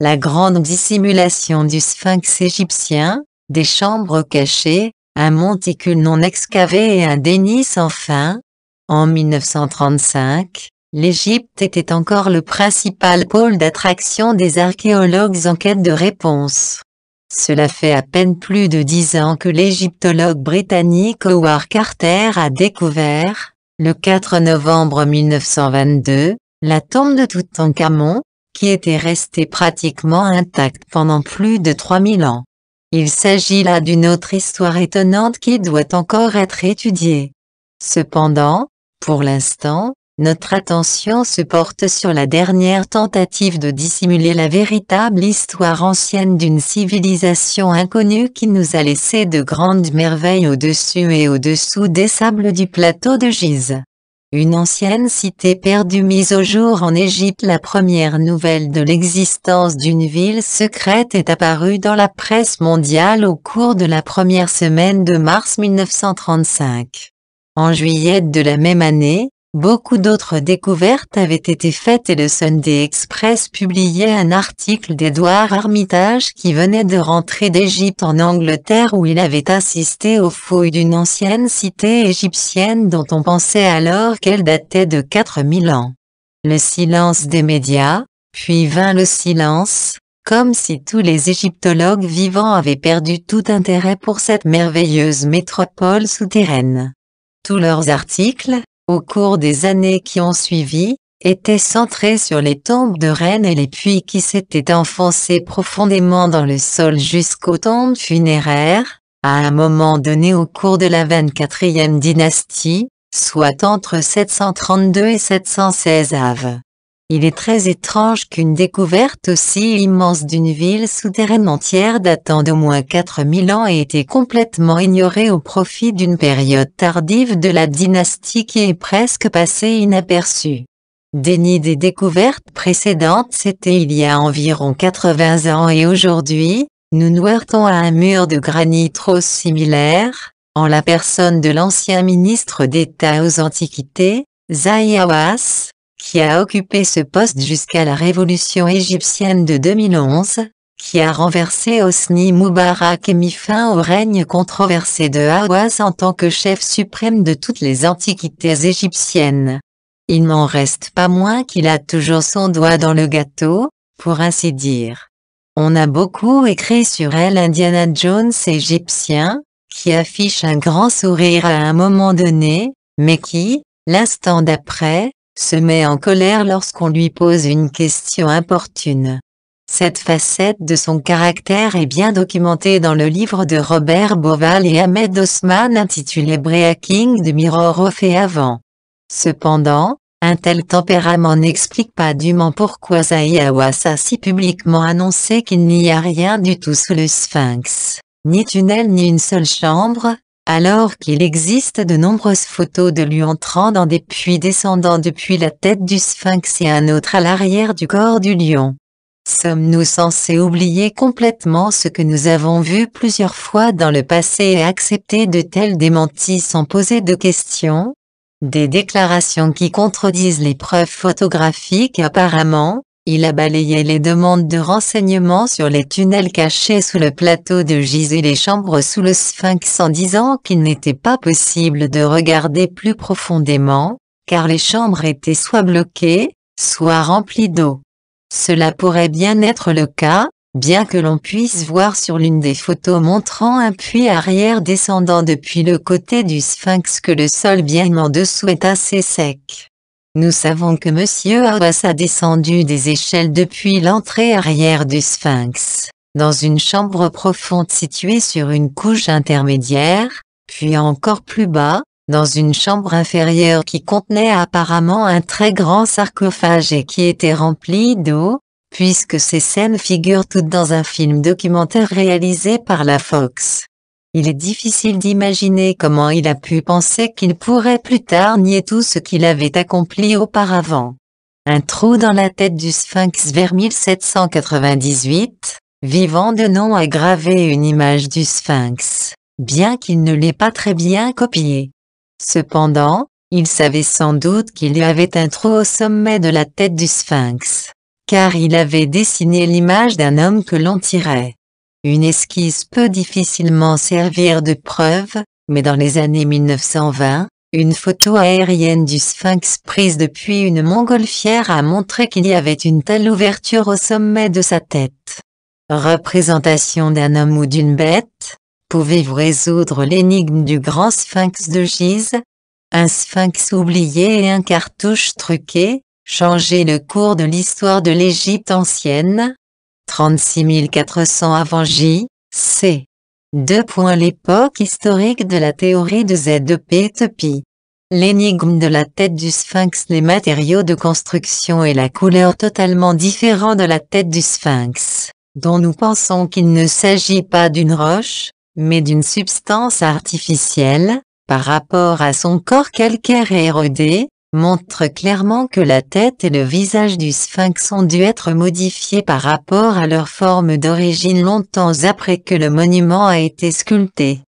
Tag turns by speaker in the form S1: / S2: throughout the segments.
S1: la grande dissimulation du sphinx égyptien, des chambres cachées, un monticule non excavé et un dénis sans fin. En 1935, l'Égypte était encore le principal pôle d'attraction des archéologues en quête de réponse. Cela fait à peine plus de dix ans que l'égyptologue britannique Howard Carter a découvert, le 4 novembre 1922, la tombe de Toutankhamon, qui était resté pratiquement intact pendant plus de 3000 ans. Il s'agit là d'une autre histoire étonnante qui doit encore être étudiée. Cependant, pour l'instant, notre attention se porte sur la dernière tentative de dissimuler la véritable histoire ancienne d'une civilisation inconnue qui nous a laissé de grandes merveilles au-dessus et au-dessous des sables du plateau de Gize. Une ancienne cité perdue mise au jour en Égypte La première nouvelle de l'existence d'une ville secrète est apparue dans la presse mondiale au cours de la première semaine de mars 1935. En juillet de la même année, Beaucoup d'autres découvertes avaient été faites et le Sunday Express publiait un article d'Edouard Armitage qui venait de rentrer d'Égypte en Angleterre où il avait assisté aux fouilles d'une ancienne cité égyptienne dont on pensait alors qu'elle datait de 4000 ans. Le silence des médias, puis vint le silence, comme si tous les égyptologues vivants avaient perdu tout intérêt pour cette merveilleuse métropole souterraine. Tous leurs articles, au cours des années qui ont suivi, était centré sur les tombes de reines et les puits qui s'étaient enfoncés profondément dans le sol jusqu'aux tombes funéraires, à un moment donné au cours de la 24e dynastie, soit entre 732 et 716 av. Il est très étrange qu'une découverte aussi immense d'une ville souterraine entière datant d'au moins 4000 ans ait été complètement ignorée au profit d'une période tardive de la dynastie qui est presque passée inaperçue. Déni des découvertes précédentes c'était il y a environ 80 ans et aujourd'hui, nous nous heurtons à un mur de granit trop similaire, en la personne de l'ancien ministre d'État aux Antiquités, Zayawas, qui a occupé ce poste jusqu'à la révolution égyptienne de 2011, qui a renversé Hosni Moubarak et mis fin au règne controversé de Hawass en tant que chef suprême de toutes les antiquités égyptiennes. Il n'en reste pas moins qu'il a toujours son doigt dans le gâteau, pour ainsi dire. On a beaucoup écrit sur elle Indiana Jones égyptien, qui affiche un grand sourire à un moment donné, mais qui, l'instant d'après, se met en colère lorsqu'on lui pose une question importune. Cette facette de son caractère est bien documentée dans le livre de Robert Boval et Ahmed Osman intitulé Breaking the Mirror of fait Avant. Cependant, un tel tempérament n'explique pas dûment pourquoi Zayawas a si publiquement annoncé qu'il n'y a rien du tout sous le sphinx, ni tunnel ni une seule chambre, alors qu'il existe de nombreuses photos de lui entrant dans des puits descendant depuis la tête du sphinx et un autre à l'arrière du corps du lion. Sommes-nous censés oublier complètement ce que nous avons vu plusieurs fois dans le passé et accepter de tels démentis sans poser de questions Des déclarations qui contredisent les preuves photographiques apparemment, il a balayé les demandes de renseignements sur les tunnels cachés sous le plateau de Gizeh et les chambres sous le Sphinx en disant qu'il n'était pas possible de regarder plus profondément, car les chambres étaient soit bloquées, soit remplies d'eau. Cela pourrait bien être le cas, bien que l'on puisse voir sur l'une des photos montrant un puits arrière descendant depuis le côté du sphinx que le sol bien en dessous est assez sec. Nous savons que M. Abbas a descendu des échelles depuis l'entrée arrière du sphinx, dans une chambre profonde située sur une couche intermédiaire, puis encore plus bas, dans une chambre inférieure qui contenait apparemment un très grand sarcophage et qui était rempli d'eau, puisque ces scènes figurent toutes dans un film documentaire réalisé par la Fox. Il est difficile d'imaginer comment il a pu penser qu'il pourrait plus tard nier tout ce qu'il avait accompli auparavant. Un trou dans la tête du sphinx vers 1798, vivant de nom a gravé une image du sphinx, bien qu'il ne l'ait pas très bien copiée. Cependant, il savait sans doute qu'il y avait un trou au sommet de la tête du sphinx, car il avait dessiné l'image d'un homme que l'on tirait. Une esquisse peut difficilement servir de preuve, mais dans les années 1920, une photo aérienne du sphinx prise depuis une montgolfière a montré qu'il y avait une telle ouverture au sommet de sa tête. Représentation d'un homme ou d'une bête Pouvez-vous résoudre l'énigme du grand sphinx de Gise Un sphinx oublié et un cartouche truqué Changer le cours de l'histoire de l'Égypte ancienne 36400 avant c. 2. L'époque historique de la théorie de Z de e L'énigme de la tête du sphinx Les matériaux de construction et la couleur totalement différents de la tête du sphinx, dont nous pensons qu'il ne s'agit pas d'une roche, mais d'une substance artificielle, par rapport à son corps calcaire et érodé, montre clairement que la tête et le visage du sphinx ont dû être modifiés par rapport à leur forme d'origine longtemps après que le monument a été sculpté.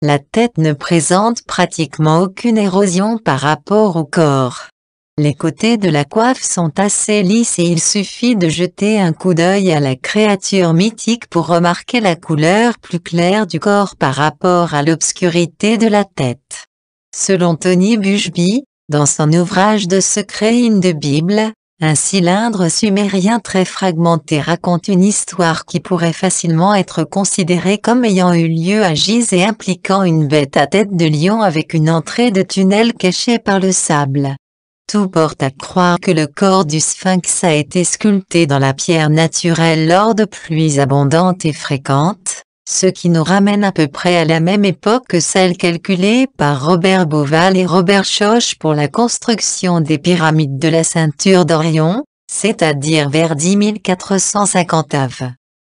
S1: La tête ne présente pratiquement aucune érosion par rapport au corps. Les côtés de la coiffe sont assez lisses et il suffit de jeter un coup d'œil à la créature mythique pour remarquer la couleur plus claire du corps par rapport à l'obscurité de la tête. Selon Tony Bushby, dans son ouvrage de secret in Bible, un cylindre sumérien très fragmenté raconte une histoire qui pourrait facilement être considérée comme ayant eu lieu à Gizeh et impliquant une bête à tête de lion avec une entrée de tunnel cachée par le sable. Tout porte à croire que le corps du sphinx a été sculpté dans la pierre naturelle lors de pluies abondantes et fréquentes, ce qui nous ramène à peu près à la même époque que celle calculée par Robert Boval et Robert Schoch pour la construction des pyramides de la ceinture d'Orion, c'est-à-dire vers 10 450 av.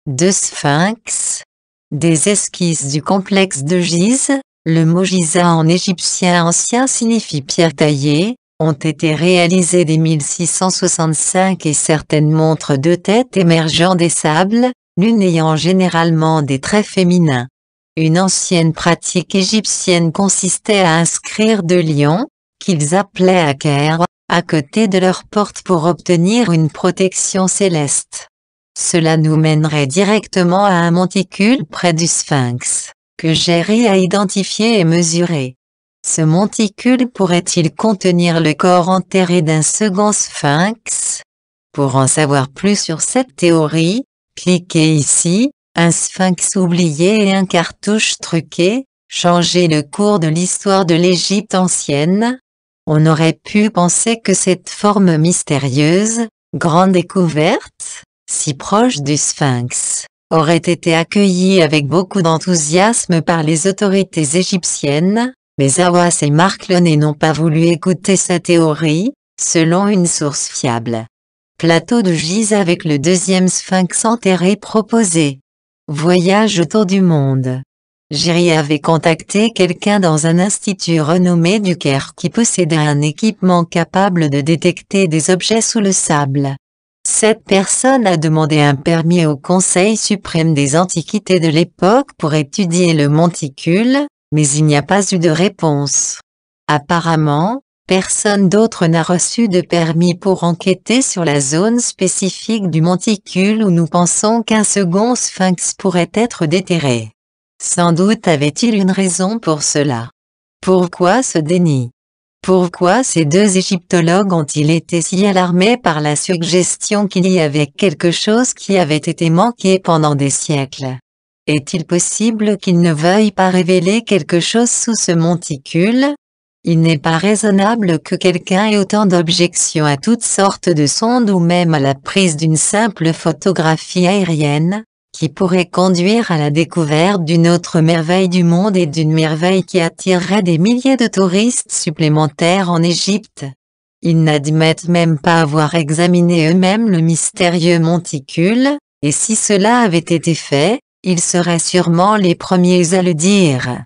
S1: Deux sphinx, des esquisses du complexe de Gize, le mot Giza en égyptien ancien signifie pierre taillée, ont été réalisées dès 1665 et certaines montrent de têtes émergeant des sables, l'une ayant généralement des traits féminins. Une ancienne pratique égyptienne consistait à inscrire deux lions, qu'ils appelaient Aker, à côté de leur porte pour obtenir une protection céleste. Cela nous mènerait directement à un monticule près du sphinx, que Jerry a identifié et mesuré. Ce monticule pourrait-il contenir le corps enterré d'un second sphinx Pour en savoir plus sur cette théorie, Cliquez ici, un sphinx oublié et un cartouche truqué, changer le cours de l'histoire de l'Égypte ancienne. On aurait pu penser que cette forme mystérieuse, grande découverte, si proche du sphinx, aurait été accueillie avec beaucoup d'enthousiasme par les autorités égyptiennes, mais Awas et Markle n'ont pas voulu écouter sa théorie, selon une source fiable. Plateau de Gise avec le deuxième sphinx enterré proposé. Voyage autour du monde. Jerry avait contacté quelqu'un dans un institut renommé du Caire qui possédait un équipement capable de détecter des objets sous le sable. Cette personne a demandé un permis au Conseil suprême des antiquités de l'époque pour étudier le monticule, mais il n'y a pas eu de réponse. Apparemment, Personne d'autre n'a reçu de permis pour enquêter sur la zone spécifique du monticule où nous pensons qu'un second sphinx pourrait être déterré. Sans doute avait-il une raison pour cela. Pourquoi ce déni Pourquoi ces deux égyptologues ont-ils été si alarmés par la suggestion qu'il y avait quelque chose qui avait été manqué pendant des siècles Est-il possible qu'ils ne veuillent pas révéler quelque chose sous ce monticule il n'est pas raisonnable que quelqu'un ait autant d'objections à toutes sortes de sondes ou même à la prise d'une simple photographie aérienne, qui pourrait conduire à la découverte d'une autre merveille du monde et d'une merveille qui attirerait des milliers de touristes supplémentaires en Égypte. Ils n'admettent même pas avoir examiné eux-mêmes le mystérieux monticule, et si cela avait été fait, ils seraient sûrement les premiers à le dire.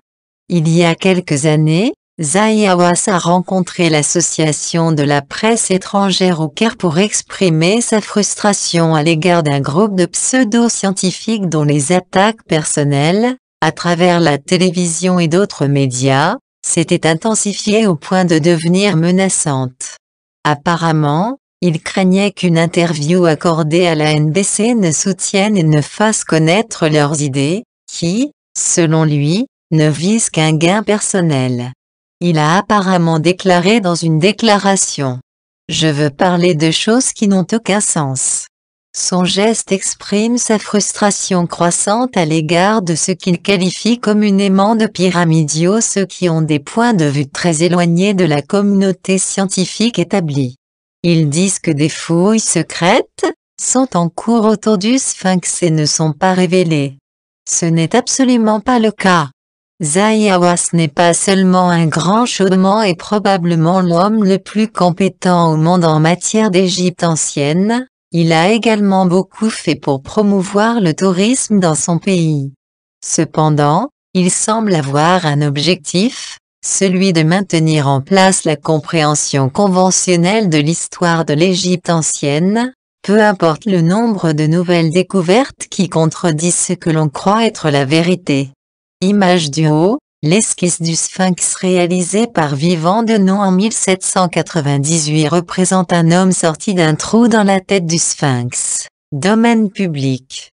S1: Il y a quelques années, Zayawas a rencontré l'association de la presse étrangère au Caire pour exprimer sa frustration à l'égard d'un groupe de pseudo-scientifiques dont les attaques personnelles, à travers la télévision et d'autres médias, s'étaient intensifiées au point de devenir menaçantes. Apparemment, il craignait qu'une interview accordée à la NBC ne soutienne et ne fasse connaître leurs idées, qui, selon lui, ne visent qu'un gain personnel. Il a apparemment déclaré dans une déclaration. Je veux parler de choses qui n'ont aucun sens. Son geste exprime sa frustration croissante à l'égard de ce qu'il qualifie communément de pyramidiaux ceux qui ont des points de vue très éloignés de la communauté scientifique établie. Ils disent que des fouilles secrètes sont en cours autour du sphinx et ne sont pas révélées. Ce n'est absolument pas le cas. Zaïawas n'est pas seulement un grand chaudement et probablement l'homme le plus compétent au monde en matière d'Égypte ancienne, il a également beaucoup fait pour promouvoir le tourisme dans son pays. Cependant, il semble avoir un objectif, celui de maintenir en place la compréhension conventionnelle de l'histoire de l'Égypte ancienne, peu importe le nombre de nouvelles découvertes qui contredisent ce que l'on croit être la vérité. Image du haut, l'esquisse du sphinx réalisée par Vivant Denon en 1798 représente un homme sorti d'un trou dans la tête du sphinx. Domaine public.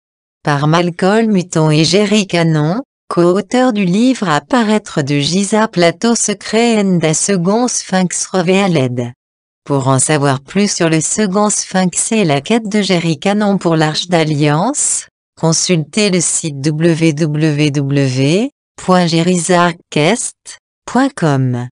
S1: Par Malcolm Muton et Jerry Cannon, co-auteur du livre Apparaître de Giza Plateau Secret and d'un Second Sphinx Revealed. Pour en savoir plus sur le second sphinx et la quête de Jerry Cannon pour l'Arche d'Alliance, Consultez le site www.gerizarquest.com.